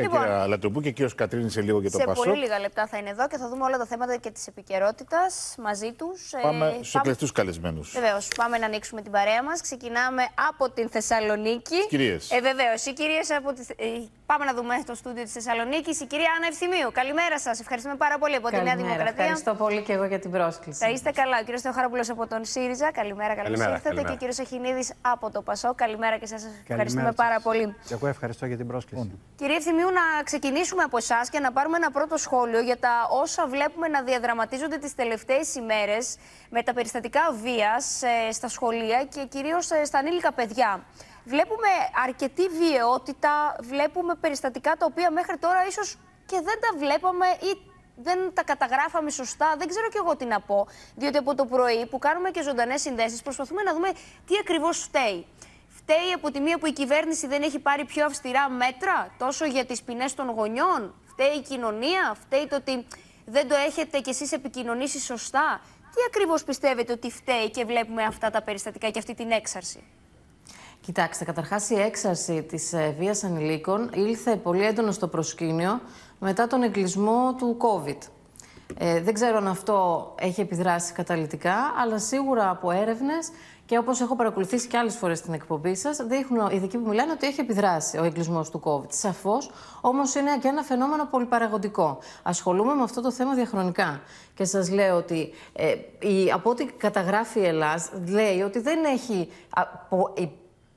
και λοιπόν, κύριε Λατρουμπού και κύριος Κατρίνης σε λίγο και το Πασόκ. Σε πολύ λίγα λεπτά θα είναι εδώ και θα δούμε όλα τα θέματα και της επικαιρότητας μαζί τους. Ε, πάμε ε, στου εκλεκτού καλεσμένους. Βεβαίως, πάμε να ανοίξουμε την παρέα μας. Ξεκινάμε από την Θεσσαλονίκη. Κυρίες. Ε, Βεβαίως, οι κυρίες από τη. Ε, πάμε να δούμε το στούντιο της Θεσσαλονίκης. Η κυρία Άννα Ευθυμίου. Καλημέρα σας. Ευχαριστούμε πάρα πολύ από τη Νέα Δημοκρατία. Ευχαριστώ πολύ και εγώ για την πρόσκληση. Θα είστε καλά. Ο κύριος Θεοχαροπούλο από τον ΣΥΡΙΖΑ. Καλημέρα, καλώς ήρθατε. Και ο κύριος Αχινίδη από το Πασό. Καλημέρα και σας ευχαριστούμε πάρα πολύ. Εγώ ευχαριστώ για την πρόσκληση. Κυρία Ευθυμίου, να ξεκινήσουμε από εσάς και να πάρουμε ένα πρώτο σχόλιο για τα όσα βλέπουμε να διαδραματίζονται τις τελευταίες ημέρες με τα περιστατικά βίας ε, στα σχολεία και κυρίως ε, στα ανήλικα παιδιά. Βλέπουμε αρκετή βιαιότητα, βλέπουμε περιστατικά τα οποία μέχρι τώρα ίσως και δεν τα βλέπαμε ή δεν τα καταγράφαμε σωστά. Δεν ξέρω κι εγώ τι να πω. Διότι από το πρωί που κάνουμε και ζωντανές συνδέσεις, προσπαθούμε να δούμε τι ακριβώς φταίει φταίει από τη μία που η κυβέρνηση δεν έχει πάρει πιο αυστηρά μέτρα, τόσο για τις ποινές των γονιών. Φταίει η κοινωνία, φταίει το ότι δεν το έχετε κι εσείς επικοινωνήσει σωστά. Τι ακριβώς πιστεύετε ότι φταίει και βλέπουμε αυτά τα περιστατικά και αυτή την έξαρση. Κοιτάξτε, καταρχάς η έξαρση της ε, βίας ανηλίκων ήλθε πολύ έντονο στο προσκήνιο μετά τον εγκλισμό του COVID. Ε, δεν ξέρω αν αυτό έχει επιδράσει καταλητικά, αλλά σίγουρα από έρευνες και όπως έχω παρακολουθήσει και άλλες φορές στην εκπομπή σας, δείχνουν οι ειδικοί που μιλάνε ότι έχει επιδράσει ο εγκλισμός του COVID. Σαφώς, όμως είναι και ένα φαινόμενο πολυπαραγωγικό. Ασχολούμαι με αυτό το θέμα διαχρονικά. Και σας λέω ότι ε, από ό,τι καταγράφει η Ελλάδα, λέει ότι δεν έχει από,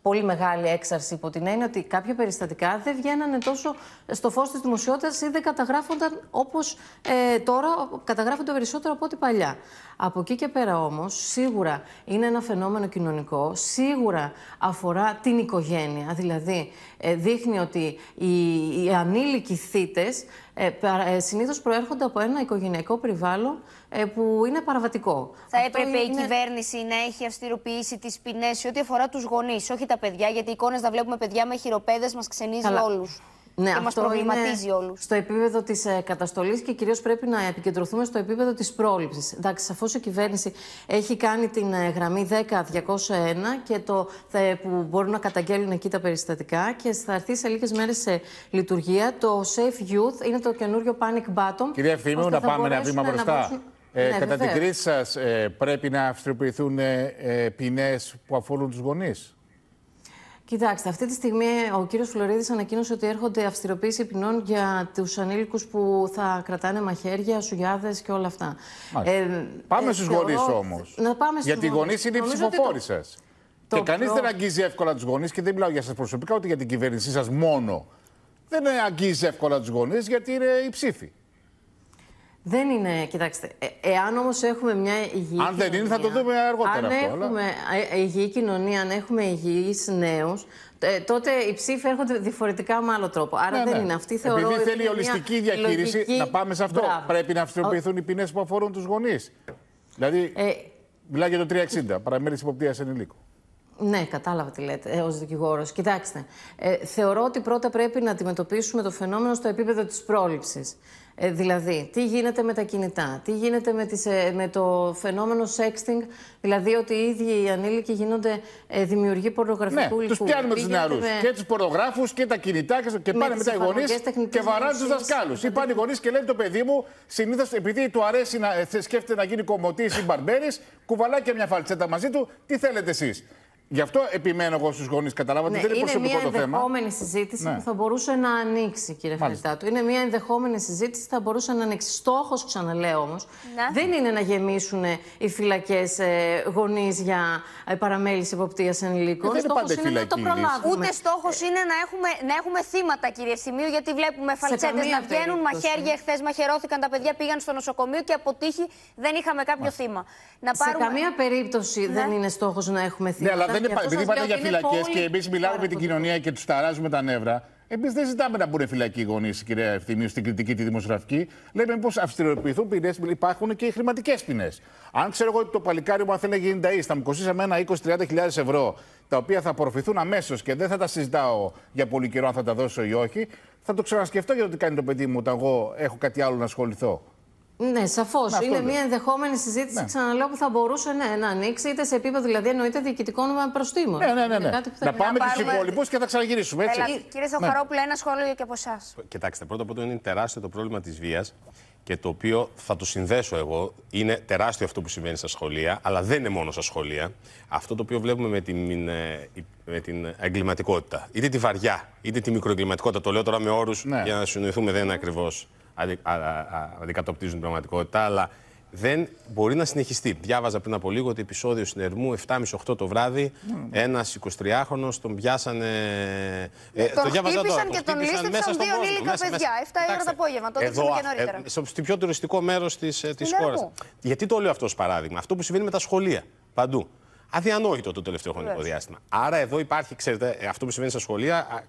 πολύ μεγάλη έξαρση υπό την έννοια ότι κάποια περιστατικά δεν βγαίνανε τόσο στο φως της δημοσιότητας ή δεν καταγράφονταν όπως ε, τώρα καταγράφονται περισσότερο από ό,τι παλιά. Από εκεί και πέρα όμως, σίγουρα είναι ένα φαινόμενο κοινωνικό, σίγουρα αφορά την οικογένεια. Δηλαδή, ε, δείχνει ότι οι, ανήλικοι θύτες ε, ε, συνήθως προέρχονται από ένα οικογενειακό περιβάλλον που είναι παραβατικό. Θα έπρεπε είναι... η κυβέρνηση να έχει αυστηροποιήσει τις ποινές σε ό,τι αφορά τους γονείς, όχι τα παιδιά, γιατί εικόνες να βλέπουμε παιδιά με χειροπέδες μας ξενίζει όλους ναι, και μας προβληματίζει όλους. Στο επίπεδο της ε, καταστολής και κυρίως πρέπει να επικεντρωθούμε στο επίπεδο της πρόληψης. Εντάξει, σαφώς η κυβέρνηση έχει κάνει την ε, γραμμή 10-201 και το, ε, που μπορούν να καταγγελούν εκεί τα περιστατικά και θα έρθει σε λίγες μέρες σε λειτουργία το Safe Youth, είναι το καινούριο Panic Button. Κυρία Φίμου, να πάμε ένα βήμα μπροστά. Ναι, κατά την κρίση σας, πρέπει να αυστηροποιηθούν ε, ποινές που αφορούν τους γονείς. Κοιτάξτε, αυτή τη στιγμή ε, ο κύριος Φλωρίδης ανακοίνωσε ότι έρχονται αυστηροποίηση ποινών για τους ανήλικους που θα κρατάνε μαχαίρια, σουγιάδες και όλα αυτά. Ε, πάμε ε, στους στου όμως. γονεί όμω. Γιατί οι γονείς είναι οι ψηφοφόροι σα. Και κανείς δεν αγγίζει εύκολα τους γονείς και δεν μιλάω για σας προσωπικά ούτε για την κυβέρνησή σας μόνο. Δεν αγγίζει εύκολα τους γονείς γιατί είναι οι ψήφοι. Δεν είναι, κοιτάξτε, ε, εάν όμως έχουμε μια υγιή Αν δεν κοινωνία, είναι θα το δούμε αργότερα αν αυτό. έχουμε αλλά... Ε, ε, υγιή κοινωνία, αν έχουμε υγιείς νέους, τότε οι ψήφοι έρχονται διαφορετικά με άλλο τρόπο. Άρα ναι, δεν ναι. είναι αυτή η θεωρία. Επειδή θέλει ολιστική διαχείριση, λογική... να πάμε σε αυτό. Μπράβο. Πρέπει να αυστηροποιηθούν οι ποινές που αφορούν τους γονείς. Δηλαδή, ε... μιλάει για το 360, παραμέριση υποπτήρια ενηλίκου. Ναι, κατάλαβα τι λέτε ε, ως δικηγόρος. Κοιτάξτε, ε, θεωρώ ότι πρώτα πρέπει να αντιμετωπίσουμε το φαινόμενο στο επίπεδο της πρόληψης. Ε, δηλαδή, τι γίνεται με τα κινητά, τι γίνεται με, τις, ε, με το φαινόμενο sexting, δηλαδή ότι οι ίδιοι οι ανήλικοι γίνονται ε, δημιουργοί πορνογραφικού ναι, υλικού. Τους πιάνουμε τους νεαρούς και τους πορνογράφους και τα κινητά και, και πάνε μετά οι γονείς και βαράνε τους δασκάλους. Ή πάνε οι γονείς και λένε το παιδί μου, συνήθως επειδή του αρέσει να ε, σκέφτεται να γίνει κομμωτής ή μπαρμπέρι, κουβαλάει και μια φαλτσέτα μαζί του, τι θέλετε εσείς. Γι' αυτό επιμένω εγώ στους γονείς. Καταλάβατε, ναι, δεν είναι, είναι προσωπικό το θέμα. Είναι μια ενδεχόμενη συζήτηση ναι. που θα μπορούσε να ανοίξει, κύριε Χαριτάτου. Είναι μια ενδεχόμενη συζήτηση που θα μπορούσε να ανοίξει. Στόχος, ξαναλέω όμως, ναι. δεν είναι να γεμίσουν ε, οι φυλακές ε, γονείς για ε, παραμέληση υποπτία ενηλίκων. Δεν στόχος είναι, να το προλάβουμε. Ούτε ε, στόχος είναι να έχουμε, να έχουμε θύματα, κύριε Σιμίου, γιατί βλέπουμε φαλτσέτε να βγαίνουν, μαχαίρια. Εχθέ μαχαιρώθηκαν τα παιδιά, πήγαν στο νοσοκομείο και αποτύχει δεν είχαμε κάποιο θύμα. Σε καμία περίπτωση ναι. δεν είναι στόχος να έχουμε ναι, θύματα δεν Επειδή είπατε για φυλακέ και εμείς μιλάμε με την λοιπόν. κοινωνία και τους ταράζουμε τα νεύρα, Εμείς δεν ζητάμε να μπουν φυλακοί οι γονείς, κυρία Ευθυμίου, στην κριτική τη δημοσιογραφική. Λέμε πω αυστηροποιηθούν ποινές, υπάρχουν και οι χρηματικές ποινές. Αν ξέρω εγώ ότι το παλικάρι μου, αν θέλει να γίνει ταΐς, θα μου κοστισει εμενα ένα 20-30 ευρώ, τα οποία θα απορροφηθούν αμέσως και δεν θα τα συζητάω για πολύ καιρό αν θα τα δώσω ή όχι, θα το ξανασκεφτώ για το τι κάνει το παιδί μου όταν εγώ έχω κάτι άλλο να ασχοληθώ. Ναι, σαφώς. είναι μια ενδεχόμενη συζήτηση, ναι. ξαναλέω, που θα μπορούσε ναι, να ανοίξει είτε σε επίπεδο δηλαδή εννοείται διοικητικών προστήμων. Ναι, ναι, ναι. ναι. θα να πάμε του υπόλοιπους και θα ξαναγυρίσουμε. Έτσι. Έλα, κύριε ναι. Σοχαρόπουλο, ένα σχόλιο και από εσάς. Κοιτάξτε, πρώτα απ' όλα είναι τεράστιο το πρόβλημα της βίας και το οποίο θα το συνδέσω εγώ. Είναι τεράστιο αυτό που συμβαίνει στα σχολεία, αλλά δεν είναι μόνο στα σχολεία. Αυτό το οποίο βλέπουμε με την, ε, με την εγκληματικότητα. Είτε τη βαριά, είτε τη μικροεγκληματικότητα. Το λέω τώρα με όρους ναι. για να συνοηθούμε, δεν ακριβώ αντικατοπτρίζουν την πραγματικότητα, αλλά δεν μπορεί να συνεχιστεί. Διάβαζα πριν από λίγο ότι επεισόδιο συνερμού 7.30-8 το βράδυ ναι. ένας 23χρονο τον πιάσανε. Ε, ε, τον το και τον λύστεψαν δύο ενήλικα παιδιά. 7 ώρα το απόγευμα. το δείξαμε και νωρίτερα. στο πιο τουριστικό μέρος της ε, χώρας. Γιατί το λέω αυτό ως παράδειγμα. Αυτό που συμβαίνει με τα σχολεία παντού αδιανόητο το τελευταίο χρονικό διάστημα. Άρα εδώ υπάρχει, ξέρετε, ε, αυτό που συμβαίνει στα σχολεία α, α,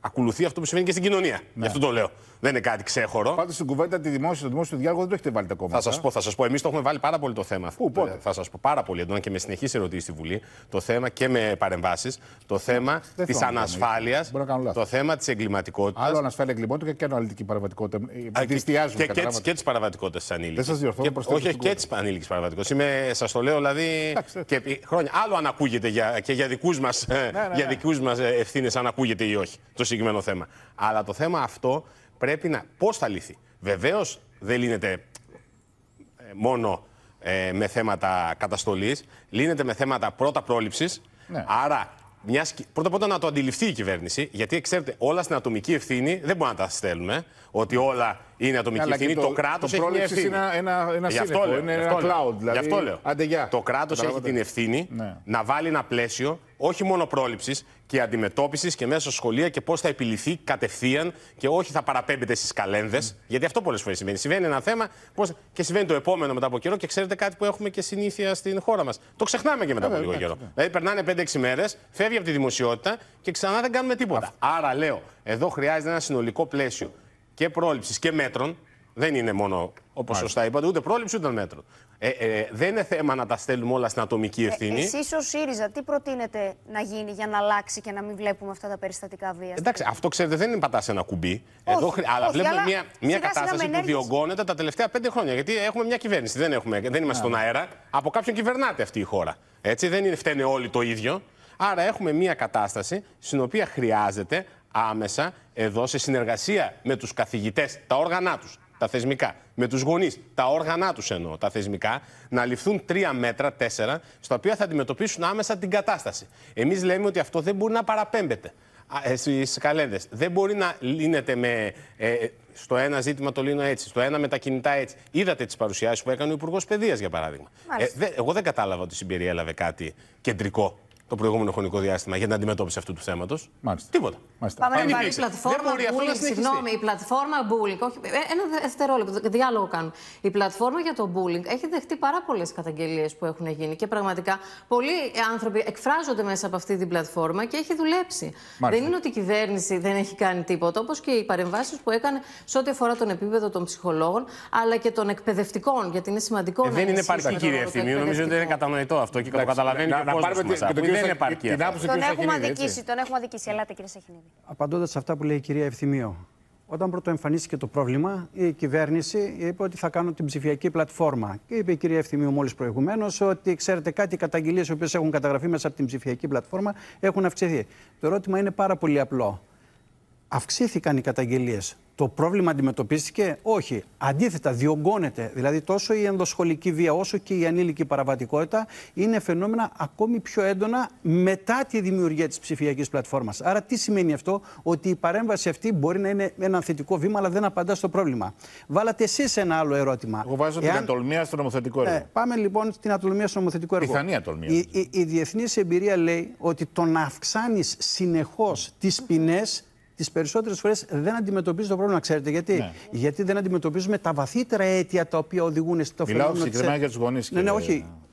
ακολουθεί αυτό που συμβαίνει και στην κοινωνία. Ναι. Γι' αυτό το λέω. Δεν είναι κάτι ξέχωρο. Πάντως στην κουβέντα τη δημόσια, το δημόσιο διάλογο δεν το έχετε βάλει ακόμα. Θα σας πω, θα σας πω. Εμείς το έχουμε βάλει πάρα πολύ το θέμα. Πού, Θα σας πω πάρα πολύ έντονα και με συνεχείς ερωτήσεις στη Βουλή το θέμα και με παρεμβάσεις. Το θέμα τη ανασφάλεια. Το θέμα της εγκληματικότητας. Άλλο ανασφάλεια εγκληματικότητα και αναλυτική παραβατικότητα. Ε, και, και τη παραβατικότητας της ανήλικης. Δεν σας Όχι, και τι ανήλικης παραβατικότητας. Σας το λέω δηλαδή. Και χρόνια Άλλο αν ακούγεται για, και για δικούς μας ναι, ναι, ναι. Ε, ευθύνες, αν ακούγεται ή όχι το συγκεκριμένο θέμα. Αλλά το θέμα αυτό πρέπει να. Πώς θα λυθεί. Βεβαίως δεν λύνεται ε, μόνο ε, με θέματα καταστολής. Λύνεται με θέματα πρώτα πρόληψης. Ναι. Άρα μιας, πρώτα απ' όλα να το αντιληφθεί η κυβέρνηση, γιατί ξέρετε, όλα στην ατομική ευθύνη δεν μπορούμε να τα στέλνουμε. Ότι όλα είναι ατομική ευθύνη. Το, το κράτος έχει την ευθύνη. Είναι ένα, ένα γι' είναι ένα cloud. Δηλαδή, γι αυτό λέω. Το κράτος έχει την ευθύνη ναι. να βάλει ένα πλαίσιο όχι μόνο πρόληψης και αντιμετώπισης και μέσα στο σχολεία και πώς θα επιληθεί κατευθείαν και όχι θα παραπέμπεται στις καλένδες. Γιατί αυτό πολλές φορές συμβαίνει. Συμβαίνει ένα θέμα πώς... και συμβαίνει το επόμενο μετά από καιρό και ξέρετε κάτι που έχουμε και συνήθεια στην χώρα μας. Το ξεχνάμε και μετά από ε, λίγο καιρό. Ναι. Δηλαδή περνάνε 5-6 μέρες, φεύγει από τη δημοσιότητα και ξανά δεν κάνουμε τίποτα. Άρα λέω, εδώ χρειάζεται ένα συνολικό πλαίσιο και πρόληψης και μέτρων. Δεν είναι μόνο Όπως σωστά είπατε, ούτε πρόληψη ούτε μέτρο. Ε, ε, δεν είναι θέμα να τα στέλνουμε όλα στην ατομική ε, ευθύνη. Ε, Εσείς ως ΣΥΡΙΖΑ, τι προτείνετε να γίνει για να αλλάξει και να μην βλέπουμε αυτά τα περιστατικά βίας. Εντάξει, αυτό ξέρετε δεν είναι πατάς ένα κουμπί. Όχι, Εδώ, όχι, αλλά βλέπουμε αλλά μια, μια κατάσταση που διωγγώνεται τα τελευταία πέντε χρόνια. Γιατί έχουμε μια κυβέρνηση. Δεν, έχουμε, δεν είμαστε ναι. στον αέρα. Από κάποιον κυβερνάται αυτή η χώρα. Έτσι, δεν είναι, φταίνε όλοι το ίδιο. Άρα έχουμε μια κατάσταση στην οποία χρειάζεται άμεσα εδώ σε συνεργασία με τους καθηγητές, τα όργανά τους, τα θεσμικά, με τους γονείς, τα όργανα τους εννοώ, τα θεσμικά, να ληφθούν τρία μέτρα, τέσσερα, στα οποία θα αντιμετωπίσουν άμεσα την κατάσταση. Εμείς λέμε ότι αυτό δεν μπορεί να παραπέμπεται ε, στις καλένδε. Δεν μπορεί να λύνεται με. Ε, ε, στο ένα ζήτημα το λύνω έτσι, στο ένα με τα κινητά έτσι. Είδατε τις παρουσιάσεις που έκανε ο Υπουργός Παιδείας, για παράδειγμα. εγώ δεν κατάλαβα ότι συμπεριέλαβε κάτι κεντρικό το προηγούμενο χρονικό διάστημα για την αντιμετώπιση αυτού του θέματος. Τίποτα. Μάλιστα. Πάμε να πάρει η πλατφόρμα Μπούλικ. Συγγνώμη, η πλατφόρμα Μπούλικ. Όχι, ε, ένα δευτερόλεπτο, διάλογο κάνουν. Η πλατφόρμα για το Μπούλικ έχει δεχτεί πάρα πολλές καταγγελίες που έχουν γίνει και πραγματικά πολλοί άνθρωποι εκφράζονται μέσα από αυτή την πλατφόρμα και έχει δουλέψει. Μάλιστα. Δεν είναι ότι η κυβέρνηση δεν έχει κάνει τίποτα, όπως και οι παρεμβάσεις που έκανε σε ό,τι αφορά τον επίπεδο των ψυχολόγων αλλά και των εκπαιδευτικών, γιατί είναι σημαντικό ε, να Δεν είναι πάρκη κύριε Ευθυμίου, νομίζω ότι είναι κατανοητό αυτό και το καταλαβαίνει. και δεν είναι επαρκή. Τον έχουμε αδικήσει. Τον έχουμε αδικήσει. Ελάτε, κύριε Σαχινίδη. Απαντώντας σε αυτά που λέει η κυρία Ευθυμίου. Όταν πρώτο εμφανίστηκε το πρόβλημα, η κυβέρνηση είπε ότι θα κάνω την ψηφιακή πλατφόρμα. Και είπε η κυρία Ευθυμίου μόλις προηγουμένως ότι ξέρετε κάτι, οι καταγγελίες οι οποίες έχουν καταγραφεί μέσα από την ψηφιακή πλατφόρμα έχουν αυξηθεί. Το ερώτημα είναι πάρα πολύ απλό αυξήθηκαν οι καταγγελίες. Το πρόβλημα αντιμετωπίστηκε, όχι. Αντίθετα, διωγγώνεται. Δηλαδή, τόσο η ενδοσχολική βία όσο και η ανήλικη παραβατικότητα είναι φαινόμενα ακόμη πιο έντονα μετά τη δημιουργία της ψηφιακής πλατφόρμας. Άρα, τι σημαίνει αυτό, ότι η παρέμβαση αυτή μπορεί να είναι ένα θετικό βήμα, αλλά δεν απαντά στο πρόβλημα. Βάλατε εσείς ένα άλλο ερώτημα. Εγώ βάζω Εάν... την ατολμία στο νομοθετικό ε, έργο. πάμε λοιπόν στην ατολμία στο νομοθετικό έργο. Πιθανή ατολμία. Η, η, η διεθνής εμπειρία λέει ότι το να αυξάνεις συνεχώς τις ποινές τις περισσότερες φορές δεν αντιμετωπίζει το πρόβλημα. Ξέρετε γιατί. Ναι. Γιατί δεν αντιμετωπίζουμε τα βαθύτερα αίτια τα οποία οδηγούν στο φαινόμενο. Μιλάω συγκεκριμένα για τους γονείς. Ναι, ναι,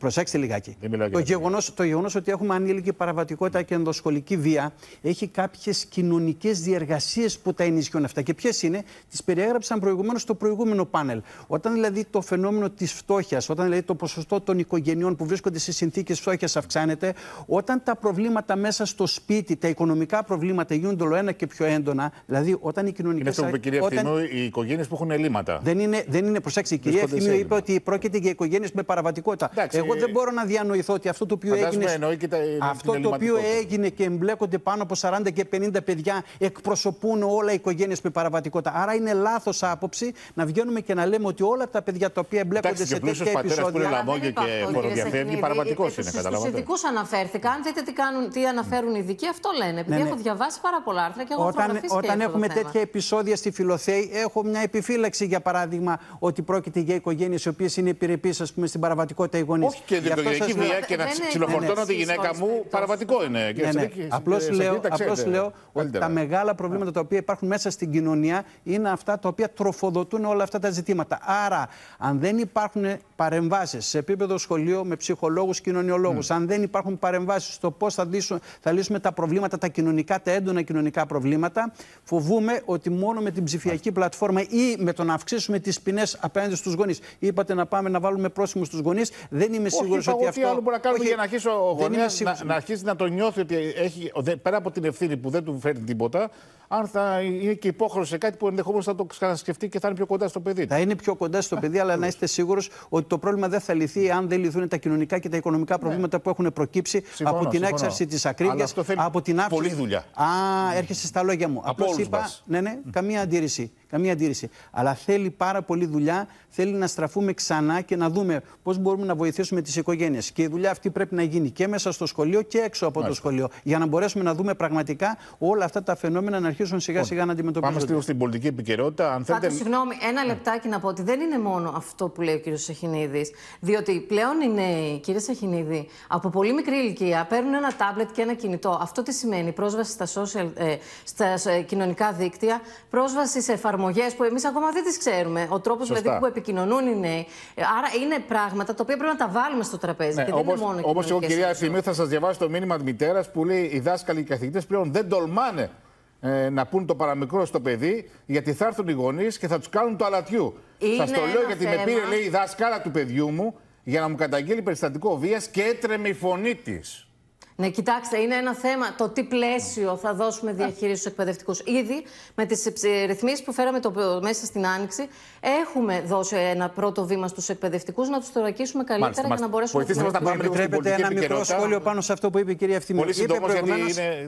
Προσέξτε λιγάκι. Το γεγονό ότι έχουμε ανήλικη παραβατικότητα και ενδοσχολική βία έχει κάποιες κοινωνικές διεργασίες που τα ενισχύουν αυτά. Και ποιες είναι, τις περιέγραψαν προηγουμένως στο προηγούμενο πάνελ. Όταν δηλαδή το φαινόμενο της φτώχειας, όταν δηλαδή το ποσοστό των οικογενειών που βρίσκονται σε συνθήκες φτώχειας αυξάνεται, όταν τα προβλήματα μέσα στο σπίτι, τα οικονομικά προβλήματα γίνονται όλο ένα και πιο έντονα, δηλαδή όταν οι κοινωνικές. Είναι αυτό που είπε κυρία όταν... οι οικογένειες που έχουν ελλείμματα. Δεν είναι, δεν είναι προσέξτε, η κυρία Φινού είπε ότι πρόκειται για οικογένειες με παραβατικότητα. Εντάξει, Εγώ εγώ δεν μπορώ να διανοηθώ ότι αυτό το οποίο έγινε. Αυτό το οποίο έγινε και εμπλέκονται πάνω από 40 και 50 παιδιά εκπροσωπούν όλα οι οικογένειες με παραβατικότητα. Άρα είναι λάθος άποψη να βγαίνουμε και να λέμε ότι όλα τα παιδιά τα οποία εμπλέκονται σε τέτοια επεισόδια. Ε, είναι λαμόγιο και φοροδιαφεύγει, παραβατικό είναι. Στου ειδικού αναφέρθηκα. Αν δείτε τι, κάνουν, τι αναφέρουν οι ειδικοί, αυτό λένε. Επειδή ναι, έχω ναι. διαβάσει πάρα πολλά άρθρα και έχω Όταν, όταν έχουμε τέτοια επεισόδια στη Φιλοθέη, έχω μια επιφύλαξη για παράδειγμα ότι πρόκειται για οικογένειες οι οποίες είναι επιρρεπείς, ας πούμε, στην παραβατικότητα οι γονείς και οικογενειακή βία και να ε, ξυλοφορτώνω τη γυναίκα μου, παραβατικό είναι. Ναι, ναι. Απλώ λέω ότι τα μεγάλα προβλήματα τα οποία υπάρχουν μέσα στην κοινωνία είναι αυτά τα οποία τροφοδοτούν όλα αυτά τα ζητήματα. Άρα, αν δεν υπάρχουν παρεμβάσεις σε επίπεδο σχολείο με ψυχολόγους, κοινωνιολόγους, αν δεν υπάρχουν παρεμβάσεις στο πώς θα, λύσουμε τα προβλήματα, τα κοινωνικά, τα έντονα κοινωνικά προβλήματα, φοβούμε ότι μόνο με την ψηφιακή πλατφόρμα ή με το να αυξήσουμε τις ποινές απέναντι στους γονείς. Είπατε να πάμε να βάλουμε πρόσημο στους γονείς. Δεν είμαι σίγουρο ότι αυτό. Τι άλλο μπορεί να κάνουμε για να αρχίσει ο γονέα να, να αρχίσει να το νιώθει ότι έχει. Πέρα από την ευθύνη που δεν του φέρνει τίποτα, αν θα είναι και υπόχρεος σε κάτι που ενδεχομένως θα το ξανασκεφτεί και θα είναι πιο κοντά στο παιδί. Θα είναι πιο κοντά στο παιδί, αλλά να είστε σίγουρος ότι το πρόβλημα δεν θα λυθεί αν δεν λυθούν τα κοινωνικά και τα οικονομικά ναι. προβλήματα που έχουν προκύψει συμφωνώ, από την έξαρση της ακρίβειας. Από την άψη. Πολλή δουλειά. Α, έρχεσαι στα λόγια μου. Απλώ είπα. Μας. Ναι, ναι, καμία αντίρρηση. Καμία αντίρρηση. Αλλά θέλει πάρα πολύ δουλειά. Θέλει να στραφούμε ξανά και να δούμε πώς μπορούμε να βοηθήσουμε τις οικογένειες. Και η δουλειά αυτή πρέπει να γίνει και μέσα στο σχολείο και έξω από Μάλιστα. το σχολείο. Για να μπορέσουμε να δούμε πραγματικά όλα αυτά τα φαινόμενα να αρχίσουν σιγά λοιπόν, σιγά να αντιμετωπίζονται. Πάμε στην πολιτική επικαιρότητα. Αν θέλετε... Πάτε, συγγνώμη, ένα ναι. λεπτάκι να πω ότι δεν είναι μόνο αυτό που λέει ο κύριος Σαχινίδη. Διότι πλέον οι νέοι, κύριε Σαχινίδη, από πολύ μικρή ηλικία παίρνουν ένα τάμπλετ και ένα κινητό. Αυτό τι σημαίνει, πρόσβαση στα, social, ε, στα ε, κοινωνικά δίκτυα, πρόσβαση σε εφαρμογές που εμείς ακόμα δεν τις ξέρουμε. Ο τρόπος δηλαδή που επικοινωνούν οι νέοι. Άρα είναι πράγματα τα οποία πρέπει να τα βάλουμε στο τραπέζι. Ναι, και δεν είναι μόνο Όπως εγώ, κυρία Εφημίου, θα σας διαβάσω το μήνυμα της μητέρας που λέει: Οι δάσκαλοι και οι καθηγητές πλέον δεν τολμάνε ε, να πούν το παραμικρό στο παιδί, γιατί θα έρθουν οι γονείς και θα τους κάνουν το αλατιού. Σας το λέω γιατί με πήρε, λέει, η δάσκαλα του παιδιού μου για να μου καταγγείλει περιστατικό βίας και έτρεμε η φωνή της. Ναι, κοιτάξτε, είναι ένα θέμα το τι πλαίσιο θα δώσουμε διαχείριση στους εκπαιδευτικούς. Ήδη με τις ε, ρυθμίσεις που φέραμε το, μέσα στην Άνοιξη, έχουμε δώσει ένα πρώτο βήμα στους εκπαιδευτικούς να τους θωρακίσουμε καλύτερα για να μπορέσουμε να του Αν επιτρέπετε ένα μικρό σχόλιο πάνω σε αυτό που είπε η κυρία Ευθυμίου. Πολύ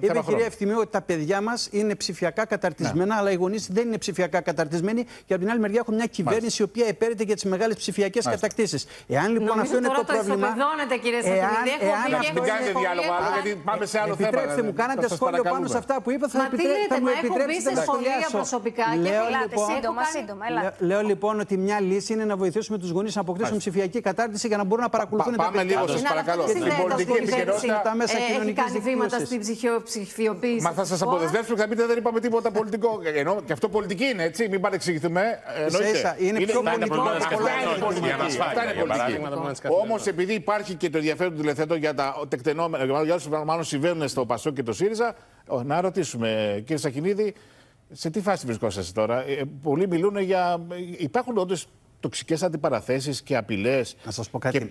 είπε η κυρία Ευθυμίου ότι τα παιδιά μας είναι ψηφιακά καταρτισμένα, ναι. αλλά οι γονείς δεν είναι ψηφιακά καταρτισμένοι και από την άλλη μεριά έχουν μια κυβέρνηση η οποία επέρεται για τις μεγάλες ψηφιακές κατακτήσεις. Εάν λοιπόν αυτό είναι το πρόβλημα. Εάν αυτό είναι το πρόβλημα άλλο, γιατί πάμε σε άλλο επιτρέψτε θέμα. Επιτρέψτε δηλαδή. μου, κάνατε σχόλιο πάνω σε αυτά που είπα. Θα Μα επιτρέψετε να επιτρέψετε να μπει προσωπικά και μιλάτε λοιπόν- σύντομα, σύντομα. Λέω λοιπόν ότι μια λύση είναι να βοηθήσουμε τους γονείς να αποκτήσουν ψηφιακή κατάρτιση για να μπορούν να παρακολουθούν τα παιδιά. Πάμε λίγο, σα παρακαλώ. Στην πολιτική ε, επικαιρότητα έχει κάνει βήματα στην ψηφιοποίηση. Μα θα σας αποδεσμεύσουμε και θα πείτε δεν είπαμε τίποτα πολιτικό. και αυτό πολιτική είναι, έτσι, μην παρεξηγηθούμε. Ε, είναι πιο πολιτικό. Αυτά είναι Όμω επειδή υπάρχει και το ενδιαφέρον του τηλεθέτων για τα τεκτενόμενα για που πραγματικά συμβαίνουν στο Πασό και το ΣΥΡΙΖΑ. Να ρωτήσουμε, κύριε Σακινίδη, σε τι φάση βρισκόσαστε τώρα. Ε, πολλοί μιλούν για. Υπάρχουν όντως τοξικές αντιπαραθέσεις και απειλές. Να σας πω κάτι. Και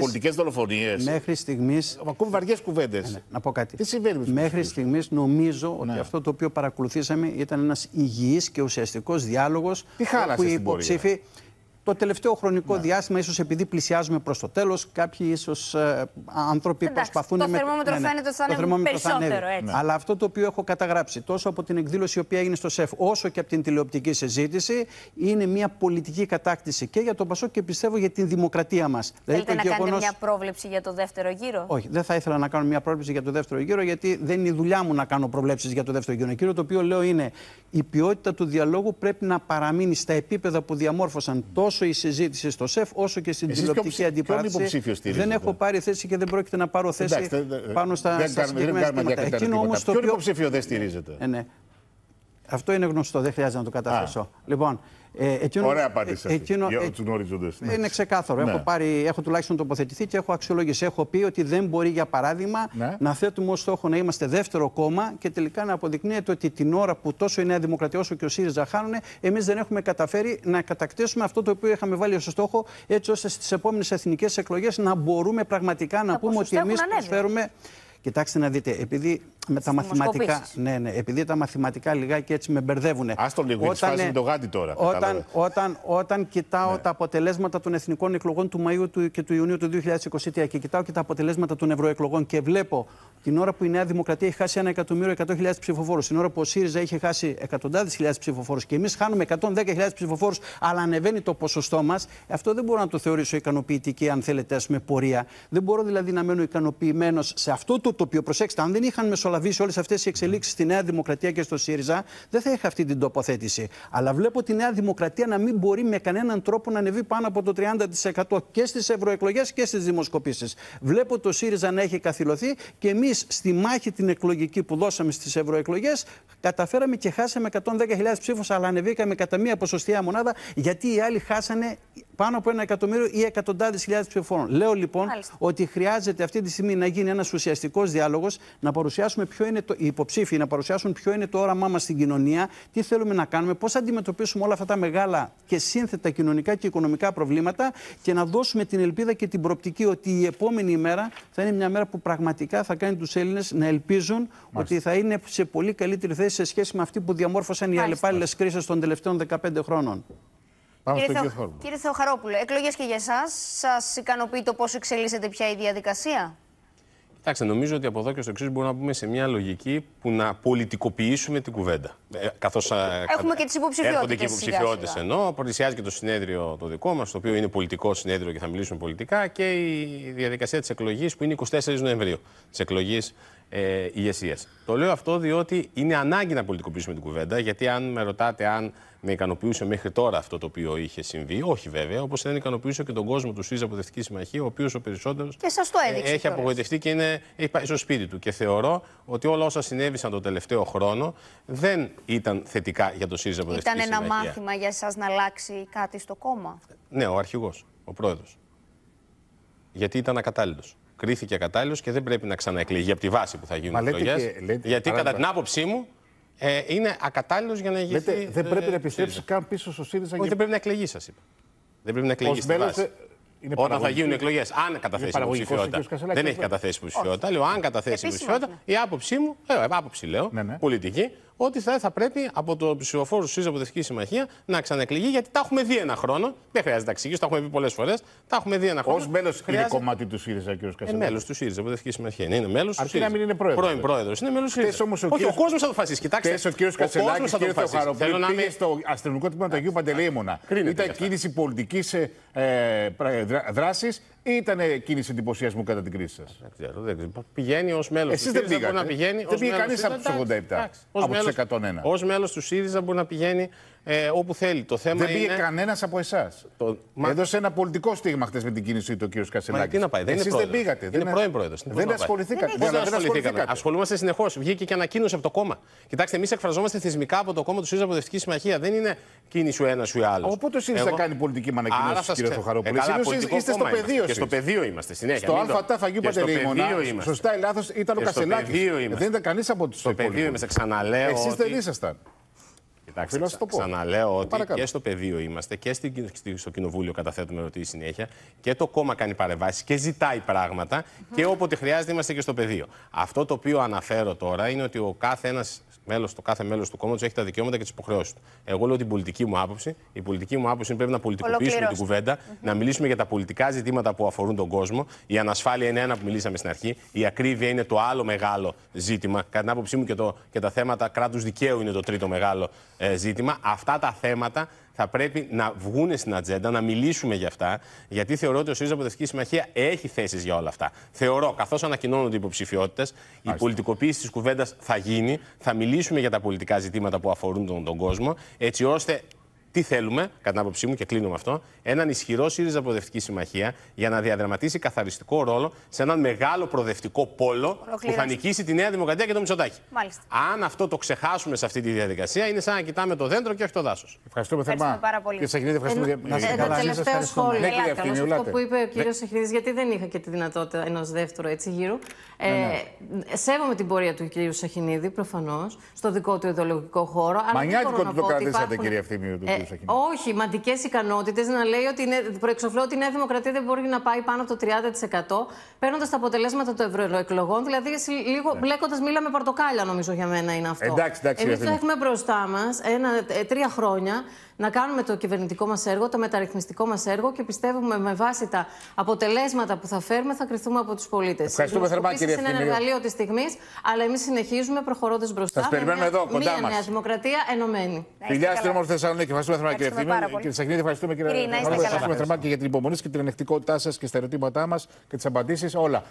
πολιτικέ δολοφονίες. Μέχρι στιγμής. Ακούμε βαριές κουβέντες. Ε, ναι, να πω κάτι. Τι συμβαίνει Μέχρι στιγμής νομίζω ναι. ότι αυτό το οποίο παρακολουθήσαμε ήταν ένας υγιής και ουσιαστικός διάλογος. Τι χάλασες που οι το τελευταίο χρονικό ναι. διάστημα, ίσως επειδή πλησιάζουμε προς το τέλος, κάποιοι ίσως ε, άνθρωποι Εντάξει, προσπαθούν. Το με... θερμόμετρο ναι, ναι, φαίνεται ότι θα περισσότερο. Θα έτσι. Ναι. Ναι. Αλλά αυτό το οποίο έχω καταγράψει τόσο από την εκδήλωση η οποία έγινε στο ΣΕΦ, όσο και από την τηλεοπτική συζήτηση, είναι μια πολιτική κατάκτηση και για τον Πασό και πιστεύω για την δημοκρατία μας. Δηλαδή, Θέλετε δηλαδή, να γεγονός... κάνετε μια πρόβλεψη για το δεύτερο γύρο. Όχι, δεν θα ήθελα να κάνω μια πρόβλεψη για το δεύτερο γύρο, γιατί δεν είναι η δουλειά μου να κάνω προβλέψεις για το δεύτερο γύρο. Εκείνο το οποίο λέω είναι η ποιότητα του διαλόγου πρέπει να παραμείνει στα επίπεδα που διαμόρφωσαν τόσο τόσο η συζήτηση στο ΣΕΦ, όσο και στην τηλεοπτική αντιπαράθεση. Δεν έχω πάρει θέση και δεν πρόκειται να πάρω θέση πάνω στα, πάνω στα συγκεκριμένα δεν Εκείνο το δεν στηρίζεται. Ε, ναι. Αυτό είναι γνωστό, δεν χρειάζεται να το καταθέσω. Λοιπόν, ε, εκείνο, Ωραία απάντηση. Ε, εκείνο, για ε, Είναι ναι. ξεκάθαρο. Ναι. Έχω, πάρει, έχω τουλάχιστον τοποθετηθεί και έχω αξιολόγηση. Έχω πει ότι δεν μπορεί, για παράδειγμα, ναι. να θέτουμε ως στόχο να είμαστε δεύτερο κόμμα και τελικά να αποδεικνύεται ότι την ώρα που τόσο η Νέα Δημοκρατία όσο και ο ΣΥΡΙΖΑ χάνουν, εμείς δεν έχουμε καταφέρει να κατακτήσουμε αυτό το οποίο είχαμε βάλει ως στόχο, έτσι ώστε στις επόμενες εθνικές εκλογές να μπορούμε πραγματικά να, να πούμε ότι εμεί προσφέρουμε. Κοιτάξτε να δείτε, επειδή με τα μαθηματικά. Ναι, ναι, επειδή τα μαθηματικά λιγάκι έτσι με μπερδεύουν. Ας το λίγο, όταν, το γάντι τώρα. Όταν, όταν, όταν, κοιτάω ναι. τα αποτελέσματα των εθνικών εκλογών του Μαΐου και του Ιουνίου του 2023 και κοιτάω και τα αποτελέσματα των ευρωεκλογών και βλέπω την ώρα που η Νέα Δημοκρατία έχει χάσει ένα εκατομμύριο εκατό χιλιάδες ψηφοφόρους, την ώρα που ο ΣΥΡΙΖΑ είχε χάσει εκατοντάδες χιλιάδες ψηφοφόρους και εμείς χάνουμε 110.000 ψηφοφόρους, αλλά ανεβαίνει το ποσοστό μας, αυτό δεν μπορώ να το θεωρήσω ικανοποιητική, αν θέλετε, ας πορεία. Δεν μπορώ δηλαδή να μένω ικανοποιημένος σε αυτό το τοπίο. Προσέξτε, αν δεν είχαν μεσολαβήσει όλες αυτές οι εξελίξεις στη Νέα Δημοκρατία και στο ΣΥΡΙΖΑ, δεν θα είχα αυτή την τοποθέτηση. Αλλά βλέπω τη Νέα Δημοκρατία να μην μπορεί με κανέναν τρόπο να ανεβεί πάνω από το 30% και στις ευρωεκλογές και στις δημοσκοπήσεις. Βλέπω το ΣΥΡΙΖΑ να έχει καθυλωθεί και εμείς στη μάχη την εκλογική που δώσαμε στις ευρωεκλογές καταφέραμε και χάσαμε 110.000 ψήφους, αλλά ανεβήκαμε κατά μία ποσοστιαία μονάδα γιατί οι άλλοι χάσανε πάνω από ένα εκατομμύριο ή εκατοντάδες χιλιάδες ψηφοφόρων. Λέω λοιπόν ότι χρειάζεται αυτή τη στιγμή να γίνει ένας ουσιαστικός διάλογος, να παρουσιάσουμε ποιο είναι το, οι υποψήφοι να παρουσιάσουν ποιο είναι το όραμά μας στην κοινωνία, τι θέλουμε να κάνουμε, πώς θα αντιμετωπίσουμε όλα αυτά τα μεγάλα και σύνθετα κοινωνικά και οικονομικά προβλήματα και να δώσουμε την ελπίδα και την προπτική ότι η επόμενη ημέρα θα είναι μια μέρα που πραγματικά θα κάνει τους Έλληνες να ελπίζουν ότι θα είναι σε πολύ καλύτερη θέση σε σχέση με αυτή που διαμόρφωσαν οι αλλεπάλληλες κρίσεις των τελευταίων 15 χρόνων. κύριε, κύριε Θεοχαρόπουλο, εκλογές και για εσάς. Σας ικανοποιεί το πώς εξελίσσεται πια η διαδικασία. Κοιτάξτε, νομίζω ότι από εδώ και στο εξής μπορούμε να πούμε σε μια λογική που να πολιτικοποιήσουμε την κουβέντα. Ε, καθώς, Έχουμε και τις υποψηφιότητες. Έρχονται και οι υποψηφιότητες ενώ. πλησιάζει και το συνέδριο το δικό μας, το οποίο είναι πολιτικό συνέδριο και θα μιλήσουμε πολιτικά. Και η διαδικασία της εκλογής που είναι 24 Νοεμβρίου. Της εκλογής ε, Το λέω αυτό διότι είναι ανάγκη να πολιτικοποιήσουμε την κουβέντα, γιατί αν με ρωτάτε αν με ικανοποιούσε μέχρι τώρα αυτό το οποίο είχε συμβεί, όχι βέβαια, όπως δεν ικανοποιούσε και τον κόσμο του ΣΥΡΙΖΑ Αποδευτική Συμμαχία, ο οποίος ο περισσότερος ε, έχει απογοητευτεί και είναι, έχει πάει στο σπίτι του. Και θεωρώ ότι όλα όσα συνέβησαν τον τελευταίο χρόνο δεν ήταν θετικά για το ΣΥΡΙΖΑ Αποδευτική Συμμαχία. Ήταν ένα μάθημα για εσά να αλλάξει κάτι στο κόμμα. Ναι, ο αρχηγός, ο πρόεδρος. Γιατί ήταν ακατάλληλος κρίθηκε κατάλληλος και δεν πρέπει να ξαναεκλεγεί από τη βάση που θα γίνουν οι εκλογέ. Γιατί κατά την άποψή μου ε, είναι ακατάλληλος για να ηγηθεί. δεν ε, πρέπει να επιστρέψει καν πίσω στο ΣΥΡΙΖΑ. Όχι, δεν πρέπει να εκλεγεί, σας είπα. Δεν πρέπει να εκλεγεί στη βάση. Όταν θα γίνουν εκλογές, αν καταθέσει υποψηφιότητα. Δεν έχει καταθέσει υποψηφιότητα. Λέω, αν καταθέσει υποψηφιότητα, ναι. η άποψή μου, ε, άποψη λέω, ναι, ναι. πολιτική, ότι θα, θα πρέπει από το ψηφοφόρο του ΣΥΡΙΖΑ από Συμμαχία να ξαναεκλεγεί, γιατί τα έχουμε δει ένα χρόνο. Δεν χρειάζεται να εξηγήσω, τα έχουμε πει πολλές φορές. Τα έχουμε δει ένα χρόνο. Ως μέλος χρειάζεται... είναι κομμάτι του ΣΥΡΙΖΑ, κύριος ε, Κασέλη. Είναι μέλος του ΣΥΡΙΖΑ από την Συμμαχία. Ναι, είναι, είναι μέλος του ΣΥΡΙΖΑ. να μην είναι πρόεδρος. Πρώην ε. πρόεδρος. Είναι μέλος του ΣΥΡΙΖΑ. ο, κύριος... ο κόσμος θα το φασίσει. Κοιτάξτε. ο κ. Κασελάκης θα ο Θεοχαροπούλη να πήγε στο αστυνομικό τμήμα του Αγίου Παντελεήμονα. Ήταν κίνηση πολιτικής ε, δράση ή ήταν κίνηση εντυπωσιασμού κατά την κρίση σας. Πηγαίνει ως μέλος του ΣΥΡΙΖΑ. Μπορεί να πηγαίνει, δεν πήγε κανεί από τους 87. από τους 101. Ως μέλος του ΣΥΡΙΖΑ μπορεί να πηγαίνει ε, όπου θέλει. Το θέμα δεν είναι... κανένας από εσάς. Το... Έδωσε ένα πολιτικό στίγμα χθε με την κίνηση του κ. Κασελάκη. Τι να πάει, δεν Εσείς είναι δεν πήγατε. Είναι δεν πρώην πρόεδρος. Δεν ασχοληθήκατε. Δεν ασχοληθήκατε. Ασχολούμαστε συνεχώς. Βγήκε και ανακοίνωση από το κόμμα. Κοιτάξτε, εμείς εκφραζόμαστε θεσμικά από το κόμμα του ΣΥΡΙΖΑ Αποδευτική Συμμαχία. Δεν είναι κίνηση ο ένας ή ο άλλος. Οπότε ο ΣΥΡΙΖΑ κάνει πολιτική με ανακοίνωση, κ. Θοχαρόπουλο. Είστε στο πεδίο Και στο πεδίο είμαστε συνέχεια. Στο ΑΤΑ Φαγίου Πατερήμονα. Σωστά ή λάθος ήταν ο Κασελάκη. Δεν ήταν κανείς από τους Στο πεδίο είμαστε, ξαναλέω. Εσείς δεν ήσασταν. Κοιτάξτε, ξα... ξαναλέω ότι και στο πεδίο είμαστε και στο Κοινοβούλιο καταθέτουμε ερωτήσει συνέχεια και το κόμμα κάνει παρεμβάσεις και ζητάει πράγματα και όποτε χρειάζεται είμαστε και στο πεδίο. Αυτό το οποίο αναφέρω τώρα είναι ότι ο κάθε ένας μέλος, το κάθε μέλος του κόμματος έχει τα δικαιώματα και τις υποχρεώσεις του. Εγώ λέω την πολιτική μου άποψη. Η πολιτική μου άποψη είναι πρέπει να πολιτικοποιήσουμε την κουβέντα, να μιλήσουμε για τα πολιτικά ζητήματα που αφορούν τον κόσμο. Η ανασφάλεια είναι ένα που μιλήσαμε στην αρχή. Η ακρίβεια είναι το άλλο μεγάλο ζήτημα. Κατά την άποψή μου και, και τα θέματα κράτους δικαίου είναι το τρίτο μεγάλο ε, ζήτημα. Αυτά τα θέματα θα πρέπει να βγουν στην ατζέντα, να μιλήσουμε για αυτά, γιατί θεωρώ ότι ο ΣΥΡΙΖΑ Ποδευτική Συμμαχία έχει θέσεις για όλα αυτά. Θεωρώ, καθώς ανακοινώνονται οι υποψηφιότητες, η πολιτικοποίηση της κουβέντας θα γίνει, θα μιλήσουμε για τα πολιτικά ζητήματα που αφορούν τον, τον κόσμο, έτσι ώστε τι θέλουμε, κατά την άποψή μου, και κλείνουμε αυτό, έναν ισχυρό ΣΥΡΙΖΑ Προοδευτική Συμμαχία για να διαδραματίσει καθαριστικό ρόλο σε έναν μεγάλο προοδευτικό πόλο που θα νικήσει τη Νέα Δημοκρατία και το Μητσοτάκι. Μάλιστα. Αν αυτό το ξεχάσουμε σε αυτή τη διαδικασία, είναι σαν να κοιτάμε το δέντρο και όχι το δάσος. Ευχαριστούμε θερμά. Κύριε Σαχνίδη, ευχαριστούμε. Εν, να Ένα τελευταίο σχόλιο. Ναι, αυτό που είπε ο ναι. κύριος Σαχνίδη, γιατί δεν είχα και τη δυνατότητα ενός δεύτερου έτσι γύρου. Ε, ναι, σέβομαι την πορεία του κύριου Σαχνίδη, προφανώς, στο δικό του ιδεολογικό χώρο. Μανιάτικο το κρατήσατε, κύριε Ευθύμιου. Ε, όχι, μαντικές ικανότητες να λέει ότι προεξοφλώ ότι η Νέα Δημοκρατία δεν μπορεί να πάει πάνω από το 30% παίρνοντας τα αποτελέσματα των ευρωεκλογών. Δηλαδή, λίγο ναι. μπλέκοντας, μίλαμε πορτοκάλια, νομίζω για μένα είναι αυτό. Εντάξει, εντάξει. Εμείς το έχουμε μπροστά μας ε, τρία χρόνια να κάνουμε το κυβερνητικό μας έργο, το μεταρρυθμιστικό μας έργο και πιστεύουμε με βάση τα αποτελέσματα που θα φέρουμε θα κρυθούμε από τους πολίτες. Ευχαριστούμε θερμά, κύριε Είναι ένα εργαλείο της στιγμής, αλλά εμείς συνεχίζουμε προχωρώντας μπροστά. Σας περιμένουμε εδώ κοντά μα. Μια δημοκρατία ενωμένη. Φιλιά στην όμορφη Θεσσαλονίκη. Ευχαριστούμε θερμά, κύριε Ευθύνη. Κύριε Σαχνίδη, ευχαριστούμε, κύριε Ευχαριστούμε θερμά και για την υπομονή και την ενεκτικότητά σας και στα ερωτήματά μας και τις απαντήσεις. Όλα.